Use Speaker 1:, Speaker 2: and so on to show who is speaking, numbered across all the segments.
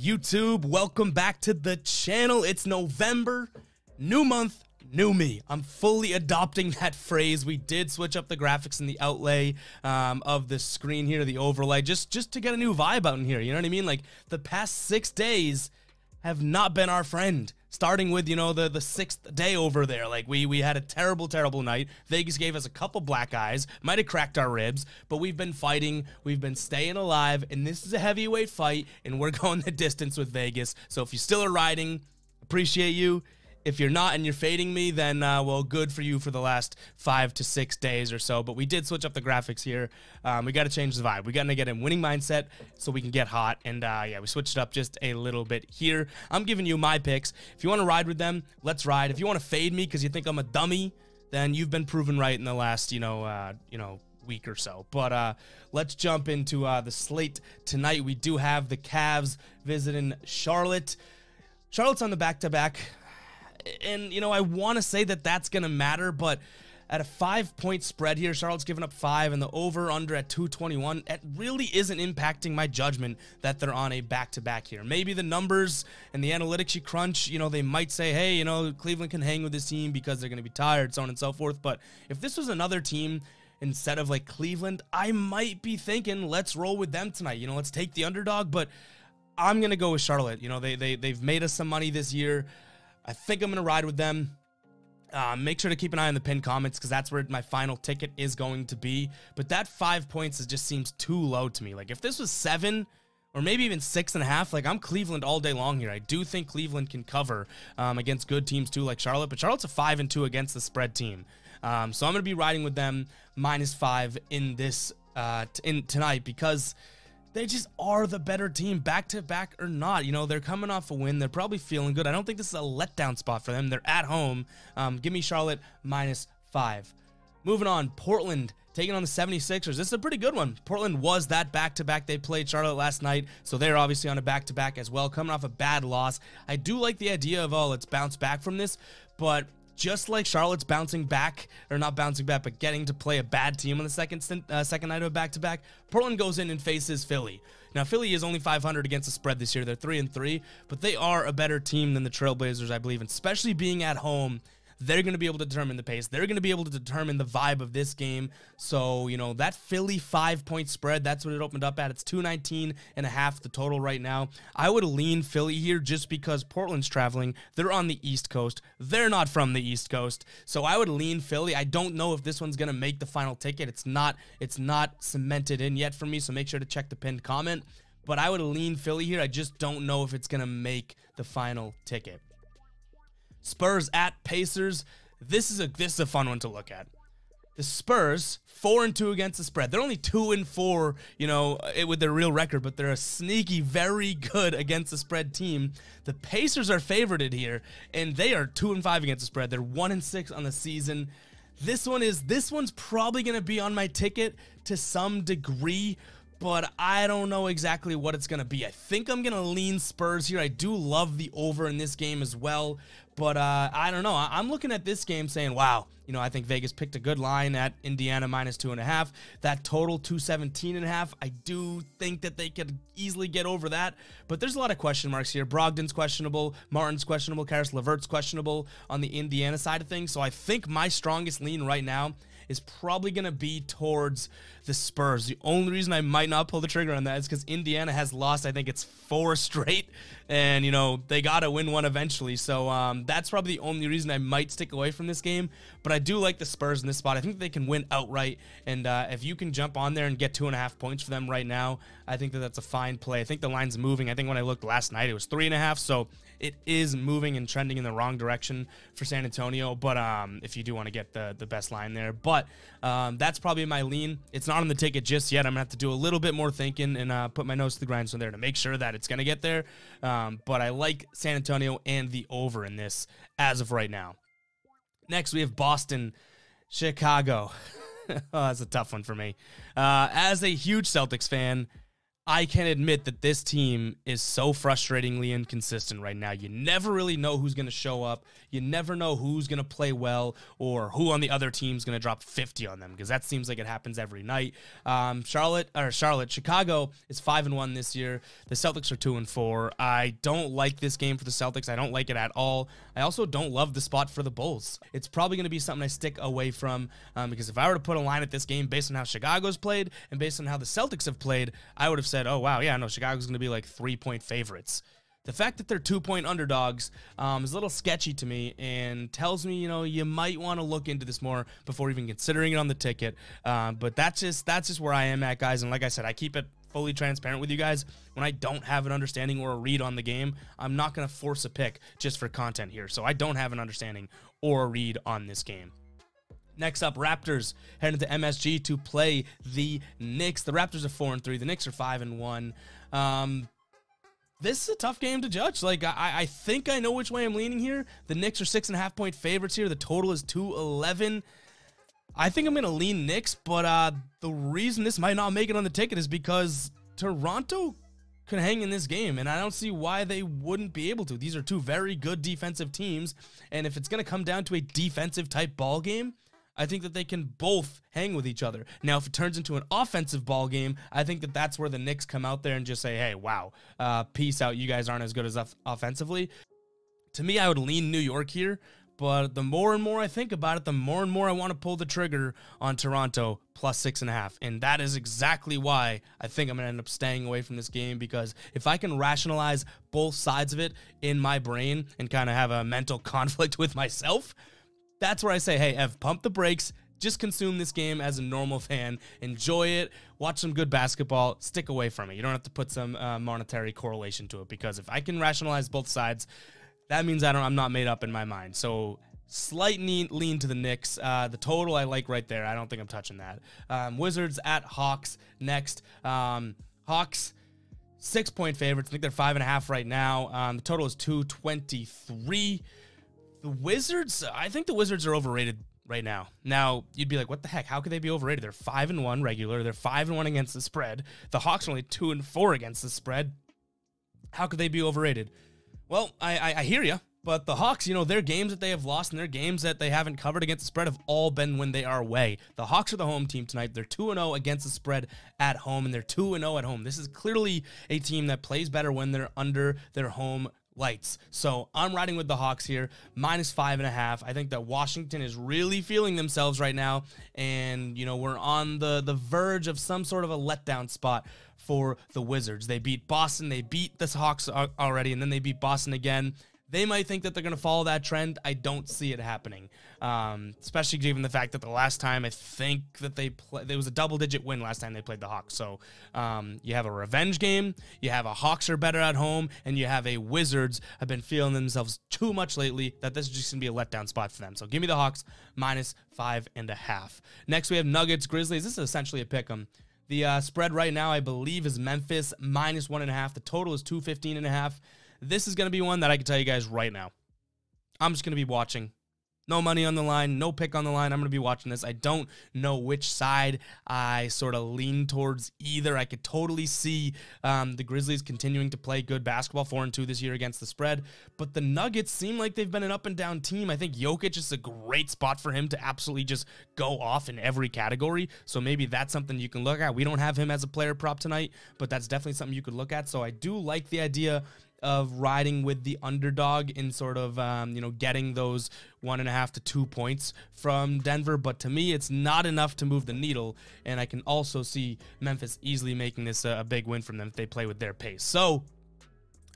Speaker 1: YouTube, welcome back to the channel. It's November, new month, new me. I'm fully adopting that phrase. We did switch up the graphics and the outlay um, of the screen here, the overlay, just just to get a new vibe out in here. You know what I mean? Like the past six days have not been our friend starting with you know the the sixth day over there. Like we we had a terrible terrible night. Vegas gave us a couple black eyes, might have cracked our ribs, but we've been fighting, we've been staying alive, and this is a heavyweight fight, and we're going the distance with Vegas. So if you still are riding, appreciate you. If you're not and you're fading me, then uh, well, good for you for the last five to six days or so. But we did switch up the graphics here. Um, we got to change the vibe. We got to get in winning mindset so we can get hot. And uh, yeah, we switched it up just a little bit here. I'm giving you my picks. If you want to ride with them, let's ride. If you want to fade me because you think I'm a dummy, then you've been proven right in the last, you know, uh, you know, week or so. But uh, let's jump into uh, the slate tonight. We do have the Cavs visiting Charlotte. Charlotte's on the back-to-back and you know I want to say that that's going to matter, but at a five point spread here. Charlotte's given up five, and the over under at 221. It really isn't impacting my judgment that they're on a back to back here. Maybe the numbers and the analytics you crunch, you know, they might say, hey, you know, Cleveland can hang with this team because they're going to be tired, so on and so forth. But if this was another team, Instead of like Cleveland, I might be thinking, let's roll with them tonight. You know, let's take the underdog, but I'm gonna go with Charlotte. You know, they they they've made us some money this year. I think I'm going to ride with them. Uh, make sure to keep an eye on the pinned comments because that's where my final ticket is going to be. But that five points is just seems too low to me. Like if this was seven, or maybe even six and a half. Like I'm Cleveland all day long here. I do think Cleveland can cover um, against good teams too, like Charlotte. But Charlotte's a five and two against the spread team, um, so I'm going to be riding with them minus five in this uh, in tonight because they just are the better team back to back or not. You know, they're coming off a win. They're probably feeling good. I don't think this is a letdown spot for them. They're at home. Um, give me Charlotte minus five. Moving on, Portland taking on the 76ers. This is a pretty good one. Portland was that back to back. They played Charlotte last night, so they're obviously on a back to back as well, coming off a bad loss. I do like the idea of, oh, let's bounce back from this, but just like Charlotte's bouncing back, or not bouncing back, but getting to play a bad team on the second uh, second night of a back to back, Portland goes in and faces Philly. Now Philly is only 500 against the spread this year. They're three and three, but they are a better team than the Trailblazers, I believe, and especially being at home they're going to be able to determine the pace. They're going to be able to determine the vibe of this game. So, you know, that Philly five point spread, that's what it opened up at. It's 219 and a half the total right now. I would lean Philly here just because Portland's traveling. They're on the East Coast. They're not from the East Coast. So I would lean Philly. I don't know if this one's going to make the final ticket. It's not it's not cemented in yet for me, so make sure to check the pinned comment. But I would lean Philly here. I just don't know if it's going to make the final ticket. Spurs at Pacers. This is a this is a fun one to look at. The Spurs four and two against the spread. They're only two and four, you know, with their real record, but they're a sneaky, very good against the spread team. The Pacers are favored here, and they are two and five against the spread. They're one and six on the season. This one is this one's probably going to be on my ticket to some degree, but I don't know exactly what it's going to be. I think I'm going to lean Spurs here. I do love the over in this game as well, but uh, I don't know. I- am looking at this game saying, wow, you know, I think Vegas picked a good line at Indiana minus two and a half. That total, 217 and a half. I do think that they could easily get over that, but there's a lot of question marks here. Brogdon's questionable, Martin's questionable, Karis Levert's questionable on the Indiana side of things. So I think my strongest lean right now is probably going to be towards the Spurs. The only reason I might not pull the trigger on that is because Indiana has lost, I think it's four straight, and, you know, they got to win one eventually. So um, that's probably the only reason I might stick away from this game. But I do like the Spurs in this spot. I think they can win outright. And uh, if you can jump on there and get two and a half points for them right now, I think that that's a fine play. I think the line's moving. I think when I looked last night, it was three and a half. So it is moving and trending in the wrong direction for San Antonio. But um, if you do want to get the the best line there, but um, that's probably my lean. It's not on the ticket just yet. I'm gonna have to do a little bit more thinking and uh, put my nose to the grindstone there to make sure that it's gonna get there. Um, but I like San Antonio and the over in this as of right now. Next, we have Boston, Chicago. oh, that's a tough one for me. Uh, as a huge Celtics fan, I can admit that this team is so frustratingly inconsistent right now. You never really know who's going to show up. You never know who's going to play well or who on the other team's going to drop 50 on them because that seems like it happens every night. Um, Charlotte or Charlotte, Chicago is 5 and 1 this year. The Celtics are 2 and 4. I don't like this game for the Celtics. I don't like it at all. I also don't love the spot for the Bulls. It's probably going to be something I stick away from um, because if I were to put a line at this game based on how Chicago's played and based on how the Celtics have played, I would have said said, oh, wow, yeah, no, Chicago's going to be like three point favorites. The fact that they're two point underdogs um, is a little sketchy to me and tells me, you know, you might want to look into this more before even considering it on the ticket. Um, but that's just that's just where I am at, guys. And like I said, I keep it fully transparent with you guys. When I don't have an understanding or a read on the game, I'm not going to force a pick just for content here. So I don't have an understanding or a read on this game. Next up, Raptors heading to MSG to play the Knicks. The Raptors are four and three. The Knicks are five and one. Um, this is a tough game to judge. Like I, I think I know which way I'm leaning here. The Knicks are six and a half point favorites here. The total is two eleven. I think I'm gonna lean Knicks, but uh, the reason this might not make it on the ticket is because Toronto can hang in this game, and I don't see why they wouldn't be able to. These are two very good defensive teams, and if it's going to come down to a defensive type ball game, I think that they can both hang with each other. Now, if it turns into an offensive ball game, I think that that's where the Knicks come out there and just say, "Hey, wow, uh, peace out. You guys aren't as good as off- offensively." To me, I would lean New York here, but the more and more I think about it, the more and more I want to pull the trigger on Toronto plus six and a half. And that is exactly why I think I'm going to end up staying away from this game because if I can rationalize both sides of it in my brain and kind of have a mental conflict with myself, that's where I say, hey, Ev, pump the brakes. Just consume this game as a normal fan. Enjoy it. Watch some good basketball. Stick away from it. You don't have to put some uh, monetary correlation to it because if I can rationalize both sides, that means I don't. I'm not made up in my mind. So slight lean, to the Knicks. Uh, the total I like right there. I don't think I'm touching that. Um, Wizards at Hawks next. Um, Hawks six point favorites. I think they're five and a half right now. Um, the total is 223. The Wizards, I think the Wizards are overrated right now. Now you'd be like, what the heck? How could they be overrated? They're five and one regular. They're five and one against the spread. The Hawks are only two and four against the spread. How could they be overrated? Well, I, I, I hear you. But the Hawks, you know, their games that they have lost and their games that they haven't covered against the spread have all been when they are away. The Hawks are the home team tonight. They're 2 0 against the spread at home, and they're 2 0 at home. This is clearly a team that plays better when they're under their home lights. So I'm riding with the Hawks here, minus five and a half. I think that Washington is really feeling themselves right now, and you know we're on the the verge of some sort of a letdown spot for the Wizards. They beat Boston, they beat the Hawks already, and then they beat Boston again. They might think that they're going to follow that trend. I don't see it happening, um, especially given the fact that the last time I think that they played, there was a double-digit win last time they played the Hawks. So um, you have a revenge game, you have a Hawks are better at home, and you have a Wizards have been feeling themselves too much lately. That this is just going to be a letdown spot for them. So give me the Hawks minus five and a half. Next we have Nuggets Grizzlies. This is essentially a pick 'em. The uh, spread right now, I believe, is Memphis minus one and a half. The total is 215 and a half. This is going to be one that I can tell you guys right now. I'm just going to be watching. No money on the line, no pick on the line. I'm going to be watching this. I don't know which side I sort of lean towards either. I could totally see um, the Grizzlies continuing to play good basketball, 4 and 2 this year against the spread. But the Nuggets seem like they've been an up and down team. I think Jokic is a great spot for him to absolutely just go off in every category. So maybe that's something you can look at. We don't have him as a player prop tonight, but that's definitely something you could look at. So I do like the idea of riding with the underdog in sort of um, you know getting those one and a half to two points from Denver, but to me it's not enough to move the needle. And I can also see Memphis easily making this a, a big win from them if they play with their pace. So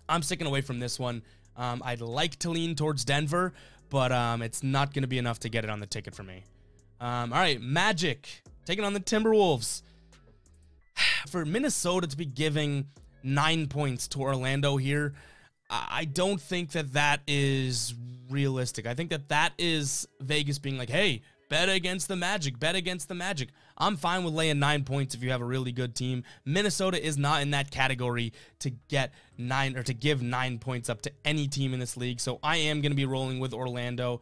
Speaker 1: I'm sticking away from this one. Um, I'd like to lean towards Denver, but um, it's not going to be enough to get it on the ticket for me. Um, all right, Magic taking on the Timberwolves. for Minnesota to be giving nine points to Orlando here. I don't think that that is realistic. I think that that is Vegas being like, hey, bet against the Magic, bet against the Magic. I'm fine with laying nine points if you have a really good team. Minnesota is not in that category to get nine or to give nine points up to any team in this league. So I am going to be rolling with Orlando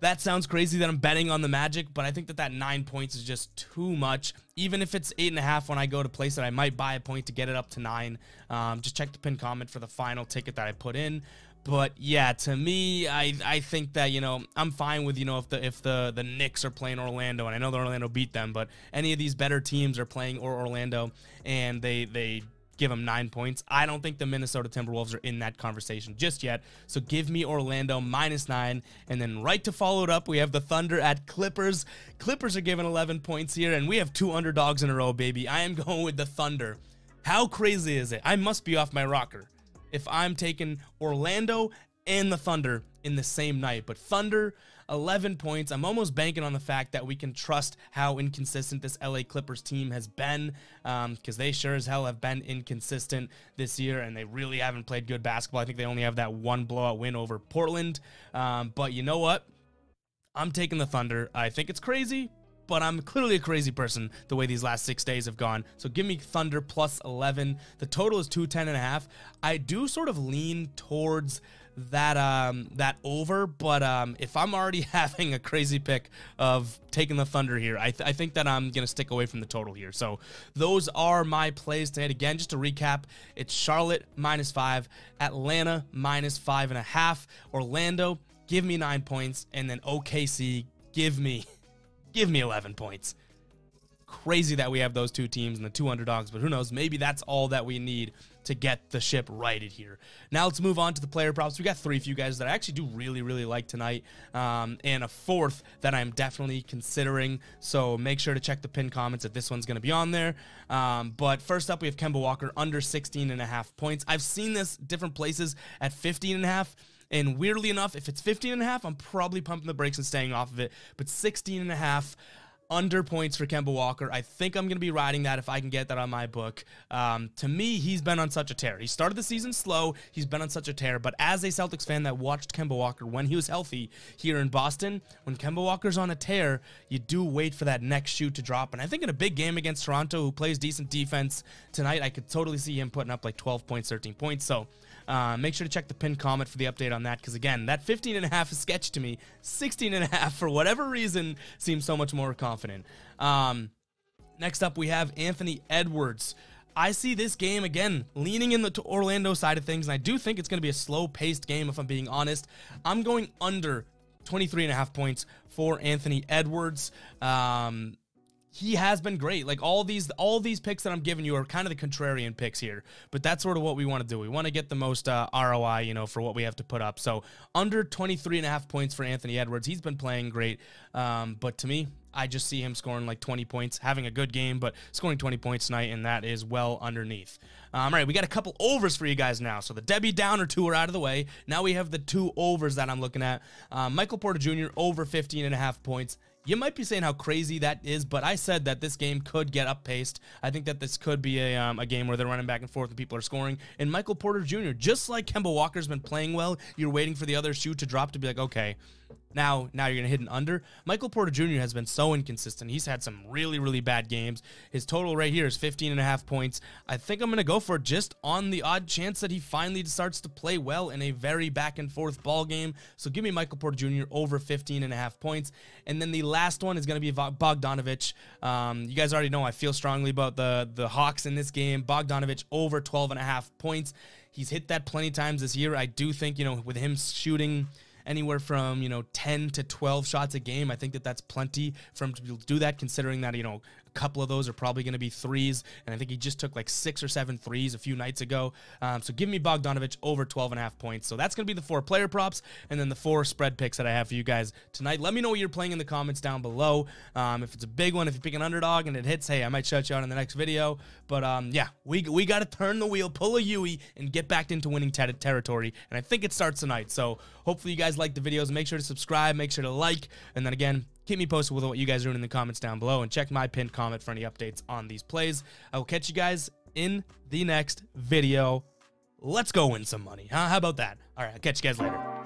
Speaker 1: that sounds crazy that I'm betting on the Magic, but I think that that nine points is just too much. Even if it's eight and a half when I go to place it, I might buy a point to get it up to nine. Um, just check the pin comment for the final ticket that I put in. But yeah, to me, I I think that you know I'm fine with you know if the if the the Knicks are playing Orlando, and I know the Orlando beat them, but any of these better teams are playing or Orlando, and they they give them nine points. I don't think the Minnesota Timberwolves are in that conversation just yet. So give me Orlando minus nine. And then right to follow it up, we have the Thunder at Clippers. Clippers are given 11 points here, and we have two underdogs in a row, baby. I am going with the Thunder. How crazy is it? I must be off my rocker if I'm taking Orlando and the Thunder in the same night. But Thunder, 11 points. I'm almost banking on the fact that we can trust how inconsistent this LA Clippers team has been because um, they sure as hell have been inconsistent this year and they really haven't played good basketball. I think they only have that one blowout win over Portland. Um, but you know what? I'm taking the Thunder. I think it's crazy, but I'm clearly a crazy person the way these last six days have gone. So give me Thunder plus 11. The total is 210 and a half. I do sort of lean towards that um, that over. But um, if I'm already having a crazy pick of taking the Thunder here, I, th- I think that I'm going to stick away from the total here. So those are my plays tonight. Again, just to recap, it's Charlotte minus five, Atlanta minus five and a half, Orlando give me nine points, and then OKC give me give me 11 points crazy that we have those two teams and the two underdogs, but who knows? Maybe that's all that we need to get the ship righted here. Now let's move on to the player props. We got three for you guys that I actually do really, really like tonight, um, and a fourth that I'm definitely considering. So make sure to check the pin comments if this one's going to be on there. Um, but first up, we have Kemba Walker under 16 and a half points. I've seen this different places at 15 and a half. And weirdly enough, if it's 15 and a half, I'm probably pumping the brakes and staying off of it. But 16 and a half, under points for Kemba Walker. I think I'm going to be riding that if I can get that on my book. Um, to me, he's been on such a tear. He started the season slow. He's been on such a tear. But as a Celtics fan that watched Kemba Walker when he was healthy here in Boston, when Kemba Walker's on a tear, you do wait for that next shoe to drop. And I think in a big game against Toronto, who plays decent defense tonight, I could totally see him putting up like 12 points, 13 points. So uh, make sure to check the pinned comment for the update on that because, again, that 15 and a half is sketch to me. 16 and a half, for whatever reason, seems so much more confident. Um, next up, we have Anthony Edwards. I see this game again leaning in the Orlando side of things, and I do think it's going to be a slow paced game if I'm being honest. I'm going under 23 and a half points for Anthony Edwards. Um, he has been great. Like all these all these picks that I'm giving you are kind of the contrarian picks here, but that's sort of what we want to do. We want to get the most uh, ROI, you know, for what we have to put up. So under 23 and a half points for Anthony Edwards. He's been playing great, um, but to me, I just see him scoring like 20 points, having a good game, but scoring 20 points tonight, and that is well underneath. Um, all right, we got a couple overs for you guys now. So the Debbie Downer two are out of the way. Now we have the two overs that I'm looking at. Um, Michael Porter Jr. over 15 and a half points. You might be saying how crazy that is, but I said that this game could get up paced. I think that this could be a, um, a game where they're running back and forth and people are scoring. And Michael Porter Jr., just like Kemba Walker's been playing well, you're waiting for the other shoe to drop to be like, okay, now, now you're going to hit an under. Michael Porter Jr. has been so inconsistent. He's had some really, really bad games. His total right here is 15 and a half points. I think I'm going to go for it just on the odd chance that he finally starts to play well in a very back and forth ball game. So give me Michael Porter Jr. over 15 and a half points. And then the last one is going to be Bogdanovich. Um, you guys already know I feel strongly about the, the Hawks in this game. Bogdanovich over 12 and a half points. He's hit that plenty times this year. I do think, you know, with him shooting – anywhere from you know 10 to 12 shots a game. I think that that's plenty for him to do that, considering that you know a couple of those are probably going to be threes, and I think he just took like six or seven threes a few nights ago. Um, so give me Bogdanovich over 12 and a half points. So that's going to be the four player props and then the four spread picks that I have for you guys tonight. Let me know what you're playing in the comments down below. Um, if it's a big one, if you pick an underdog and it hits, hey, I might shut you out in the next video. But um, yeah, we, we got to turn the wheel, pull a Yui, and get back into winning ter territory. And I think it starts tonight. So hopefully you guys like the videos. Make sure to subscribe, make sure to like, and then again, Keep me posted with what you guys are doing in the comments down below and check my pinned comment for any updates on these plays. I will catch you guys in the next video. Let's go win some money. Huh? How about that? All right, I'll catch you guys later.